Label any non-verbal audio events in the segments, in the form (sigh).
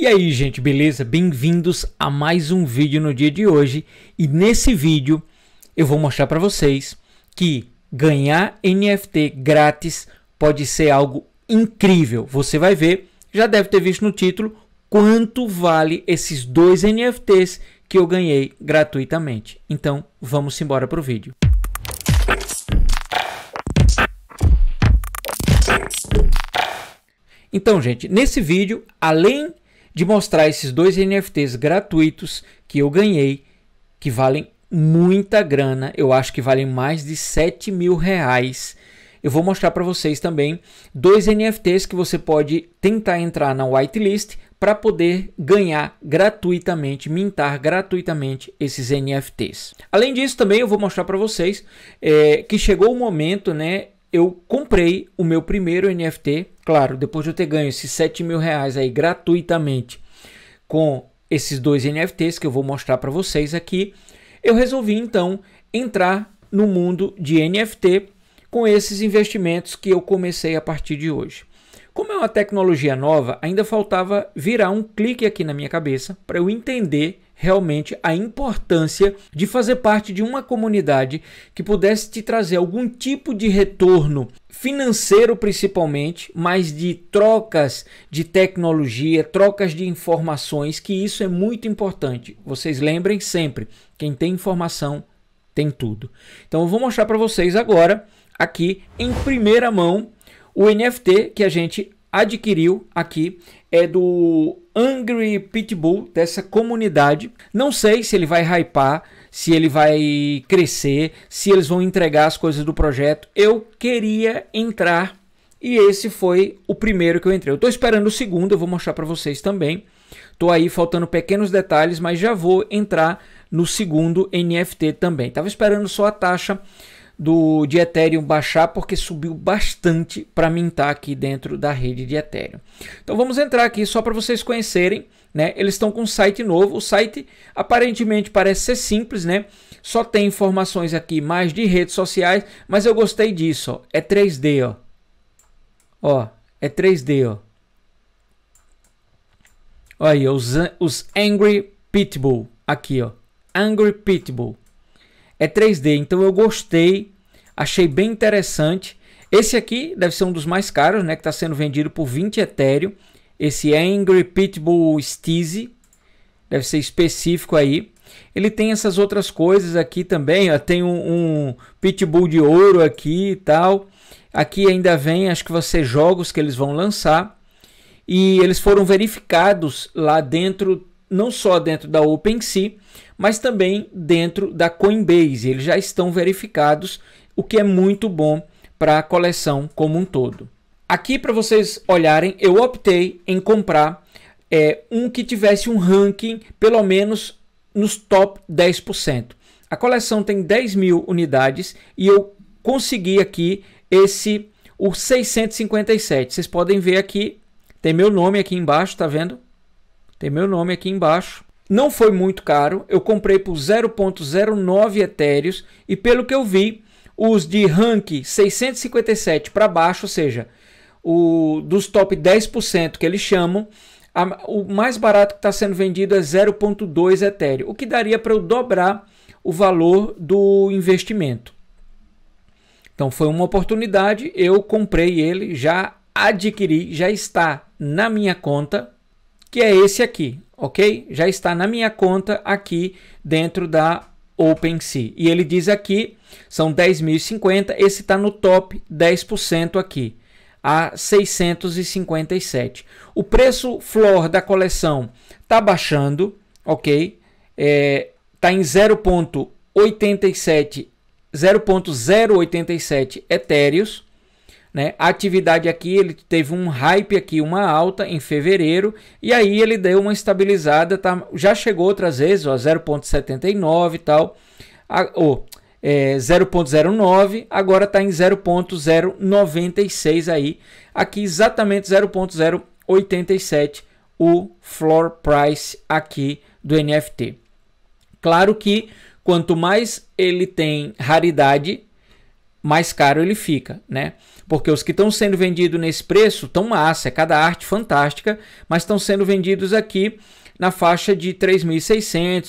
E aí, gente, beleza? Bem-vindos a mais um vídeo no dia de hoje. E nesse vídeo eu vou mostrar para vocês que ganhar NFT grátis pode ser algo incrível. Você vai ver, já deve ter visto no título quanto vale esses dois NFTs que eu ganhei gratuitamente. Então, vamos embora para o vídeo. Então, gente, nesse vídeo, além de mostrar esses dois NFTs gratuitos que eu ganhei, que valem muita grana, eu acho que valem mais de 7 mil reais. Eu vou mostrar para vocês também dois NFTs que você pode tentar entrar na whitelist para poder ganhar gratuitamente, mintar gratuitamente esses NFTs. Além disso, também eu vou mostrar para vocês é, que chegou o momento, né, eu comprei o meu primeiro NFT, claro, depois de eu ter ganho esses 7 mil reais aí gratuitamente com esses dois NFTs que eu vou mostrar para vocês aqui, eu resolvi então entrar no mundo de NFT com esses investimentos que eu comecei a partir de hoje. Como é uma tecnologia nova, ainda faltava virar um clique aqui na minha cabeça para eu entender realmente a importância de fazer parte de uma comunidade que pudesse te trazer algum tipo de retorno financeiro principalmente, mas de trocas de tecnologia, trocas de informações, que isso é muito importante. Vocês lembrem sempre, quem tem informação tem tudo. Então eu vou mostrar para vocês agora aqui em primeira mão o NFT que a gente adquiriu aqui é do Angry Pitbull, dessa comunidade. Não sei se ele vai hypar, se ele vai crescer, se eles vão entregar as coisas do projeto. Eu queria entrar e esse foi o primeiro que eu entrei. Eu estou esperando o segundo, eu vou mostrar para vocês também. Estou aí faltando pequenos detalhes, mas já vou entrar no segundo NFT também. Tava esperando só a taxa do de Ethereum baixar porque subiu bastante para mintar aqui dentro da rede de Ethereum. Então vamos entrar aqui só para vocês conhecerem, né? Eles estão com um site novo. O site aparentemente parece ser simples, né? Só tem informações aqui mais de redes sociais, mas eu gostei disso, ó. É 3D, ó. Ó, é 3D, ó. Olha aí, os, os Angry Pitbull aqui, ó. Angry Pitbull é 3D, então eu gostei, achei bem interessante. Esse aqui deve ser um dos mais caros, né, que está sendo vendido por 20 Ethereum. Esse é Angry Pitbull Steezy, deve ser específico aí. Ele tem essas outras coisas aqui também, ó, tem um, um Pitbull de ouro aqui e tal. Aqui ainda vem, acho que você jogos que eles vão lançar. E eles foram verificados lá dentro, não só dentro da OpenSea, mas também dentro da Coinbase. Eles já estão verificados, o que é muito bom para a coleção como um todo. Aqui para vocês olharem, eu optei em comprar é, um que tivesse um ranking pelo menos nos top 10%. A coleção tem 10 mil unidades e eu consegui aqui esse o 657. Vocês podem ver aqui, tem meu nome aqui embaixo, tá vendo? Tem meu nome aqui embaixo. Não foi muito caro, eu comprei por 0.09 etéreos e pelo que eu vi, os de rank 657 para baixo, ou seja, o dos top 10% que eles chamam, a, o mais barato que está sendo vendido é 0.2 etéreo, o que daria para eu dobrar o valor do investimento. Então foi uma oportunidade, eu comprei ele, já adquiri, já está na minha conta, que é esse aqui, ok? Já está na minha conta aqui dentro da OpenSea. E ele diz aqui, são 10.050, esse está no top 10% aqui, a 657. O preço floor da coleção está baixando, ok? Está é, tá em 0.87, 0.087 etéreos, né? A atividade aqui, ele teve um hype aqui, uma alta em fevereiro, e aí ele deu uma estabilizada, tá? já chegou outras vezes, 0,79 e tal, ou é, 0,09, agora está em 0,096 aí, aqui exatamente 0,087 o floor price aqui do NFT. Claro que quanto mais ele tem raridade, mais caro ele fica, né? porque os que estão sendo vendidos nesse preço estão massa, é cada arte fantástica, mas estão sendo vendidos aqui na faixa de 3.600,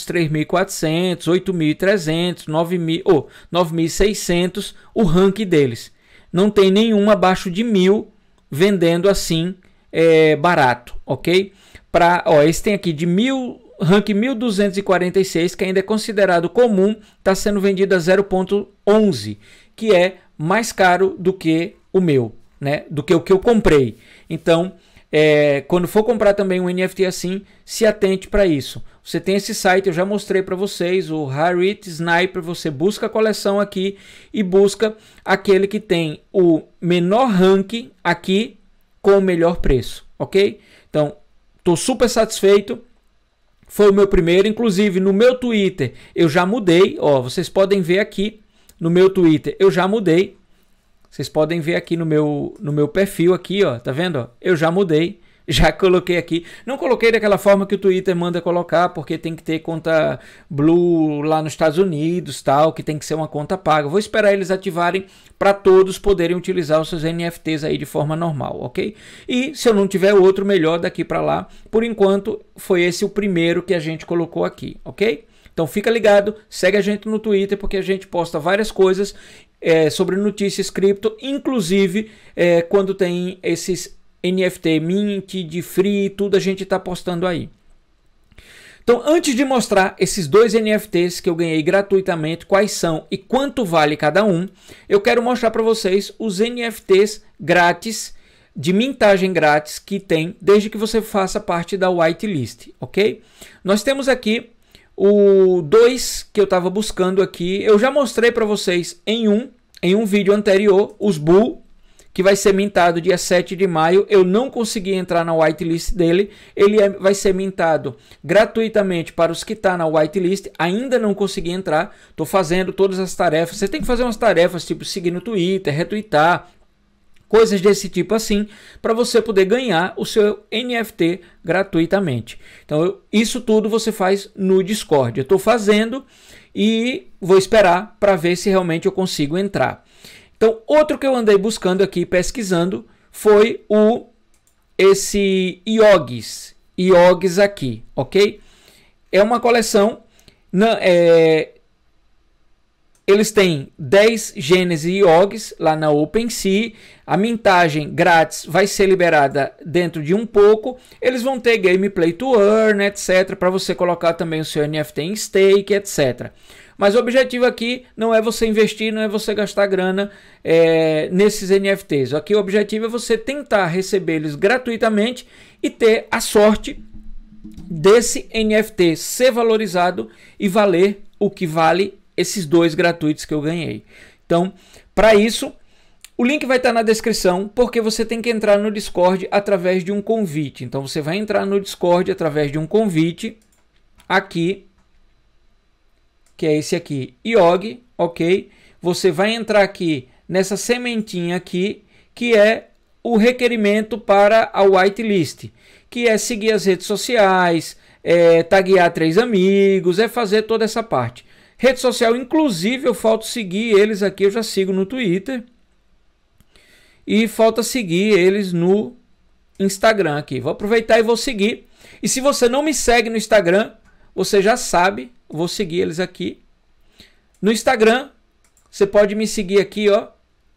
3.400, 8.300, 9.000 ou 9.600 o rank deles. Não tem nenhum abaixo de mil vendendo assim é, barato, ok? Para, ó, esse tem aqui de mil rank 1246, que ainda é considerado comum, está sendo vendido a 0.11, que é mais caro do que o meu, né? Do que o que eu comprei. Então, é, quando for comprar também um NFT assim, se atente para isso. Você tem esse site, eu já mostrei para vocês, o Harit Sniper. Você busca a coleção aqui e busca aquele que tem o menor rank aqui com o melhor preço, ok? Então, estou super satisfeito. Foi o meu primeiro, inclusive no meu Twitter eu já mudei. Ó, vocês podem ver aqui no meu Twitter eu já mudei vocês podem ver aqui no meu, no meu perfil aqui, ó, tá vendo? Eu já mudei, (laughs) já coloquei aqui. Não coloquei daquela forma que o Twitter manda colocar, porque tem que ter conta blue lá nos Estados Unidos, tal, que tem que ser uma conta paga. Vou esperar eles ativarem para todos poderem utilizar os seus NFTs aí de forma normal, OK? E se eu não tiver outro melhor daqui para lá, por enquanto foi esse o primeiro que a gente colocou aqui, OK? Então fica ligado, segue a gente no Twitter porque a gente posta várias coisas é, sobre notícias cripto, inclusive é, quando tem esses NFT Mint, de Free, tudo a gente está postando aí. Então, antes de mostrar esses dois NFTs que eu ganhei gratuitamente, quais são e quanto vale cada um, eu quero mostrar para vocês os NFTs grátis, de mintagem grátis que tem desde que você faça parte da whitelist, ok? Nós temos aqui o 2 que eu estava buscando aqui, eu já mostrei para vocês em um, em um vídeo anterior, os Bull, que vai ser mintado dia 7 de maio. Eu não consegui entrar na whitelist dele. Ele é, vai ser mintado gratuitamente para os que estão tá na whitelist. Ainda não consegui entrar. Estou fazendo todas as tarefas. Você tem que fazer umas tarefas, tipo seguir no Twitter, retweetar, coisas desse tipo assim, para você poder ganhar o seu NFT gratuitamente. Então, eu, isso tudo você faz no Discord. Eu estou fazendo e vou esperar para ver se realmente eu consigo entrar. Então, outro que eu andei buscando aqui, pesquisando, foi o esse Yogis. Yogis aqui, ok? É uma coleção. Na, é, eles têm 10 Gênesis e OGs lá na OpenSea. A mintagem grátis vai ser liberada dentro de um pouco. Eles vão ter gameplay to earn, etc. Para você colocar também o seu NFT em stake, etc. Mas o objetivo aqui não é você investir, não é você gastar grana é, nesses NFTs. Aqui o objetivo é você tentar recebê-los gratuitamente e ter a sorte desse NFT ser valorizado e valer o que vale esses dois gratuitos que eu ganhei. Então, para isso, o link vai estar tá na descrição, porque você tem que entrar no Discord através de um convite. Então você vai entrar no Discord através de um convite aqui, que é esse aqui, IOG, ok? Você vai entrar aqui nessa sementinha aqui, que é o requerimento para a whitelist, que é seguir as redes sociais, é taguear três amigos, é fazer toda essa parte. Rede social, inclusive, eu falta seguir eles aqui, eu já sigo no Twitter. E falta seguir eles no Instagram aqui. Vou aproveitar e vou seguir. E se você não me segue no Instagram, você já sabe, vou seguir eles aqui. No Instagram, você pode me seguir aqui, ó,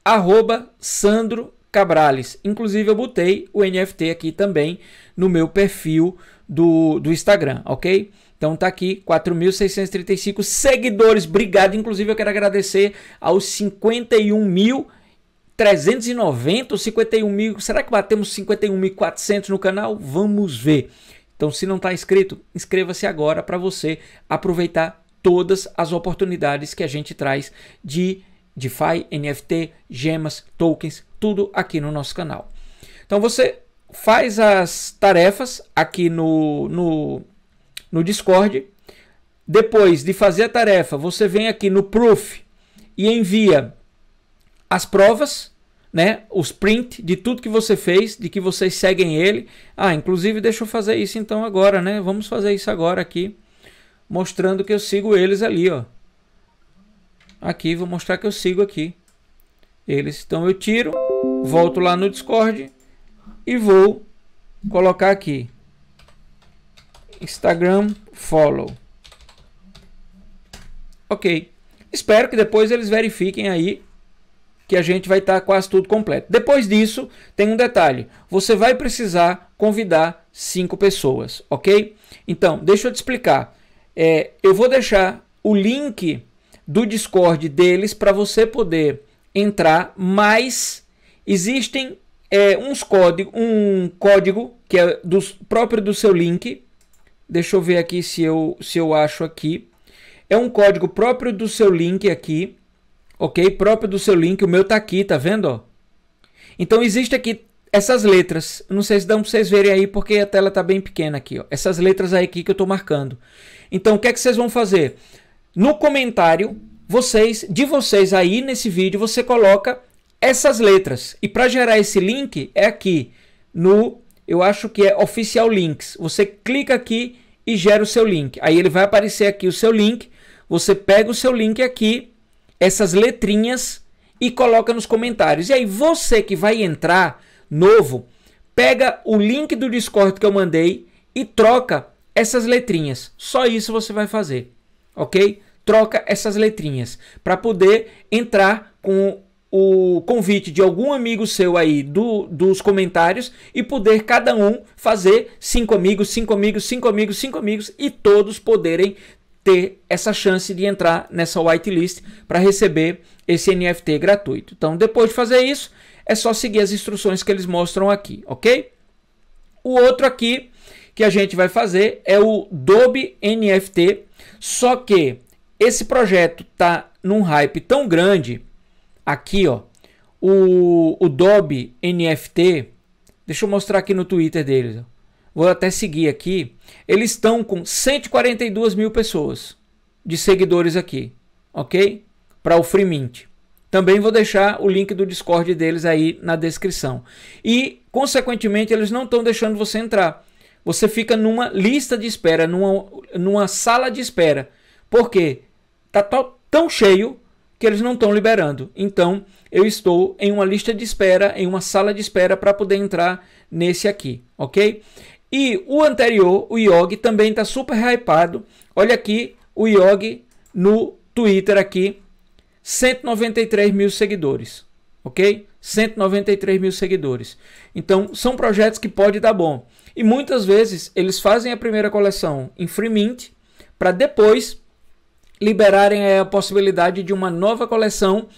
arroba Sandro Cabrales. Inclusive, eu botei o NFT aqui também no meu perfil do, do Instagram, ok? Então tá aqui, 4.635 seguidores. Obrigado. Inclusive, eu quero agradecer aos 51.390, mil. ou 51 mil? Será que batemos 51.400 no canal? Vamos ver. Então, se não está inscrito, inscreva-se agora para você aproveitar todas as oportunidades que a gente traz de DeFi, NFT, gemas, tokens, tudo aqui no nosso canal. Então, você faz as tarefas aqui no, no no Discord. Depois de fazer a tarefa, você vem aqui no Proof e envia as provas, né? Os print de tudo que você fez, de que vocês seguem ele. Ah, inclusive deixa eu fazer isso então agora, né? Vamos fazer isso agora aqui, mostrando que eu sigo eles ali, ó. Aqui vou mostrar que eu sigo aqui. Eles, então eu tiro, volto lá no Discord e vou colocar aqui Instagram follow. Ok. Espero que depois eles verifiquem aí que a gente vai estar tá quase tudo completo. Depois disso, tem um detalhe: você vai precisar convidar cinco pessoas, ok? Então, deixa eu te explicar. É, eu vou deixar o link do Discord deles para você poder entrar, mas existem é, uns código, um código que é próprio do seu link Deixa eu ver aqui se eu, se eu acho aqui. É um código próprio do seu link aqui, ok? Próprio do seu link, o meu tá aqui, tá vendo? Então existe aqui essas letras. Não sei se dá para vocês verem aí, porque a tela tá bem pequena aqui, ó. Essas letras aí aqui que eu tô marcando. Então o que é que vocês vão fazer? No comentário, vocês, de vocês aí nesse vídeo, você coloca essas letras. E para gerar esse link é aqui no, eu acho que é oficial links. Você clica aqui e gera o seu link. Aí ele vai aparecer aqui o seu link. Você pega o seu link aqui, essas letrinhas e coloca nos comentários. E aí você que vai entrar novo, pega o link do Discord que eu mandei e troca essas letrinhas. Só isso você vai fazer, ok? Troca essas letrinhas para poder entrar com o convite de algum amigo seu aí do, dos comentários e poder cada um fazer cinco amigos, cinco amigos, cinco amigos, cinco amigos e todos poderem ter essa chance de entrar nessa whitelist para receber esse NFT gratuito. Então, depois de fazer isso, é só seguir as instruções que eles mostram aqui, ok? O outro aqui que a gente vai fazer é o Dobe NFT, só que esse projeto tá num hype tão grande aqui, ó, o, o Dobby NFT, deixa eu mostrar aqui no Twitter deles, ó. vou até seguir aqui, eles estão com 142 mil pessoas de seguidores aqui, ok? Para o Free Mint. Também vou deixar o link do Discord deles aí na descrição. E, consequentemente, eles não estão deixando você entrar. Você fica numa lista de espera, numa, numa sala de espera. Por quê? Tá tão cheio que eles não estão liberando. Então, eu estou em uma lista de espera, em uma sala de espera para poder entrar nesse aqui, ok? E o anterior, o Iog também está super hypado. Olha aqui o Iog no Twitter aqui, 193 mil seguidores, ok? 193 mil seguidores. Então, são projetos que pode dar bom. E muitas vezes eles fazem a primeira coleção em free mint para depois liberarem eh, a possibilidade de uma nova coleção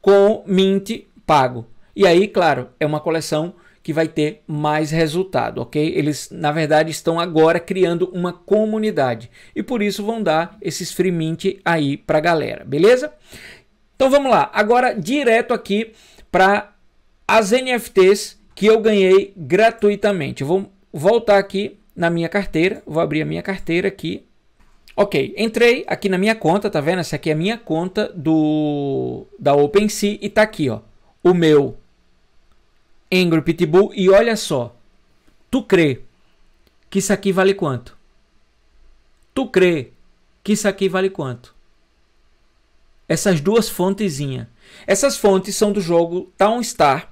com Mint pago. E aí, claro, é uma coleção que vai ter mais resultado, ok? Eles, na verdade, estão agora criando uma comunidade e por isso vão dar esses free mint aí pra galera, beleza? Então vamos lá, agora direto aqui para as NFTs que eu ganhei gratuitamente. Eu vou voltar aqui na minha carteira, vou abrir a minha carteira aqui, Ok, entrei aqui na minha conta, tá vendo? Essa aqui é a minha conta do da OpenSea e tá aqui, ó. O meu Angry Pitbull e olha só. Tu crê que isso aqui vale quanto? Tu crê que isso aqui vale quanto? Essas duas fontezinhas. Essas fontes são do jogo Town Star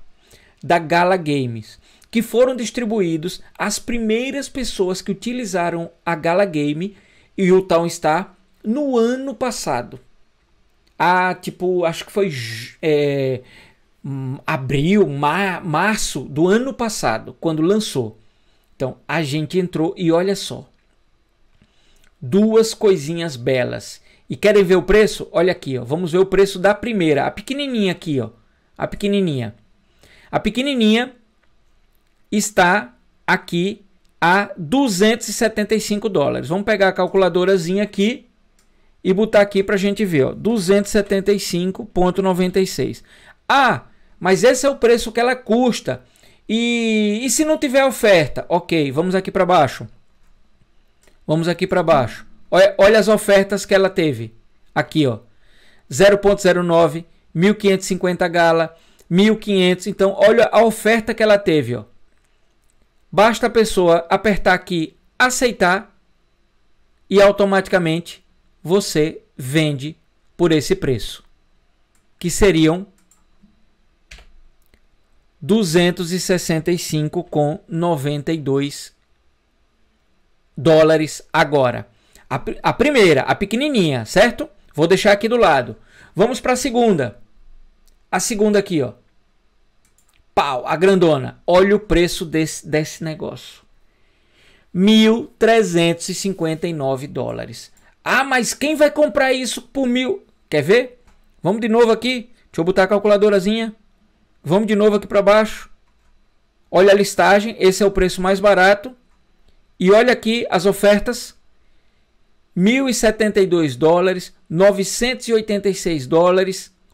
da Gala Games, que foram distribuídos às primeiras pessoas que utilizaram a Gala Game e o Town está no ano passado. Ah, tipo, acho que foi é, hum, abril, março do ano passado, quando lançou. Então, a gente entrou e olha só. Duas coisinhas belas. E querem ver o preço? Olha aqui, ó. Vamos ver o preço da primeira, a pequenininha aqui, ó. A pequenininha. A pequenininha está aqui a 275 dólares. Vamos pegar a calculadorazinha aqui e botar aqui para a gente ver, ó, 275.96. Ah, mas esse é o preço que ela custa. E, e se não tiver oferta? Ok, vamos aqui para baixo. Vamos aqui para baixo. Olha, olha, as ofertas que ela teve. Aqui, ó. 0.09, 1550 gala, 1500. Então, olha a oferta que ela teve, ó. Basta a pessoa apertar aqui aceitar e automaticamente você vende por esse preço, que seriam 265,92 dólares agora. A, a, primeira, a pequenininha, certo? Vou deixar aqui do lado. Vamos para a segunda. A segunda aqui, ó pau, a grandona. Olha o preço desse, desse negócio. 1.359 dólares. Ah, mas quem vai comprar isso por mil? Quer ver? Vamos de novo aqui. Deixa eu botar a calculadorazinha. Vamos de novo aqui para baixo. Olha a listagem. Esse é o preço mais barato. E olha aqui as ofertas. 1.072 dólares, 986 dólares,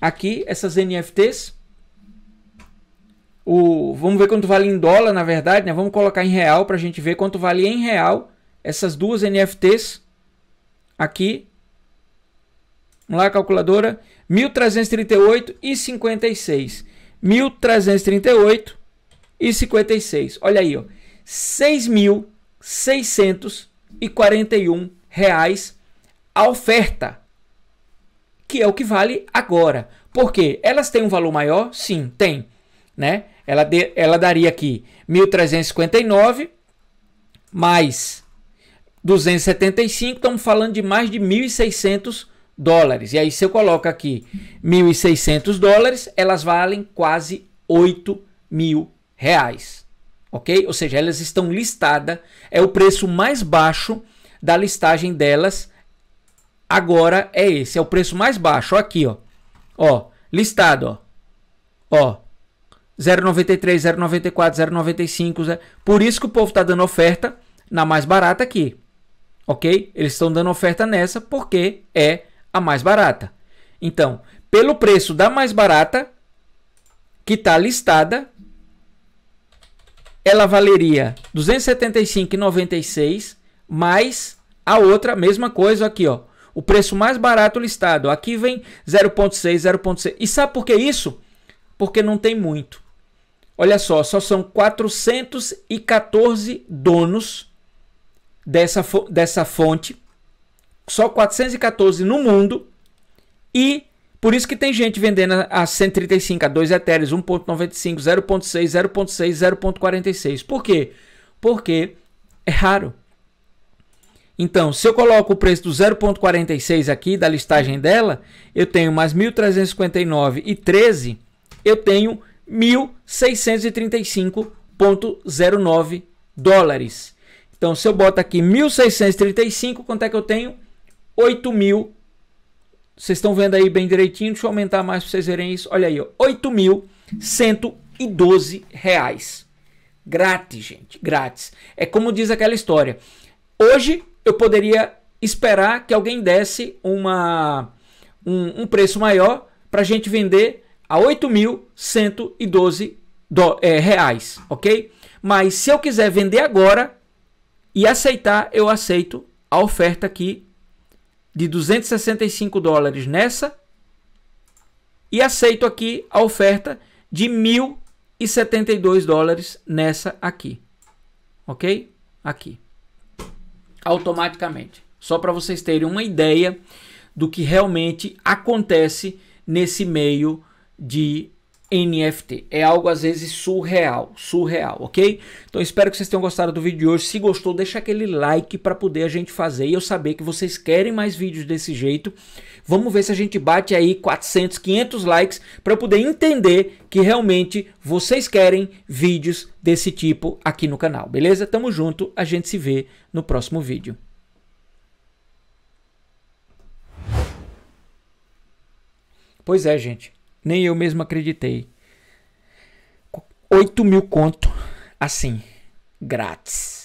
aqui essas NFTs. O, vamos ver quanto vale em dólar, na verdade, né? Vamos colocar em real para a gente ver quanto vale em real essas duas NFTs aqui. Vamos lá, calculadora. 1.338 e 56. 1.338 e 56. Olha aí, ó. 6.641 reais a oferta que é o que vale agora. Por quê? Elas têm um valor maior? Sim, tem. Né? Ela, de, ela daria aqui 1.359 mais 275, estamos falando de mais de 1.600 dólares. E aí, se eu coloco aqui 1.600 dólares, elas valem quase 8 mil reais. Ok? Ou seja, elas estão listadas, é o preço mais baixo da listagem delas agora é esse. É o preço mais baixo. Ó, aqui, ó. Ó, listado, ó. Ó. 0,93, 0,94, 0,95. Por isso que o povo está dando oferta na mais barata aqui. Ok? Eles estão dando oferta nessa porque é a mais barata. Então, pelo preço da mais barata, que está listada, ela valeria 275,96 mais a outra, mesma coisa aqui, ó, o preço mais barato listado. Aqui vem 0.6, 0.6. E sabe por que isso? Porque não tem muito. Olha só, só são 414 donos dessa, dessa fonte. Só 414 no mundo. E por isso que tem gente vendendo a 135, a 2 etéreos, 1.95, 0.6, 0.6, 0.46. Por quê? Porque é raro. Então, se eu coloco o preço do 0,46 aqui da listagem dela, eu tenho mais 1.359,13, eu tenho 1.635,09 dólares. Então, se eu boto aqui 1.635, quanto é que eu tenho? 8 mil. Vocês estão vendo aí bem direitinho? Deixa eu aumentar mais para vocês verem isso. Olha aí, R$ 8.112 reais. Grátis, gente, grátis. É como diz aquela história. Hoje eu poderia esperar que alguém desse uma, um, um preço maior para a gente vender a 8.112 do, é, reais, ok? Mas se eu quiser vender agora e aceitar, eu aceito a oferta aqui de 265 dólares nessa e aceito aqui a oferta de 1.072 dólares nessa aqui, ok? Aqui automaticamente. Só para vocês terem uma ideia do que realmente acontece nesse meio de NFT. É algo às vezes surreal, surreal, ok? Então espero que vocês tenham gostado do vídeo de hoje. Se gostou, deixa aquele like para poder a gente fazer e eu saber que vocês querem mais vídeos desse jeito. Vamos ver se a gente bate aí 400, 500 likes para eu poder entender que realmente vocês querem vídeos desse tipo aqui no canal, beleza? Tamo junto, a gente se vê no próximo vídeo. Pois é, gente. Nem eu mesmo acreditei. 8 mil conto, assim, grátis.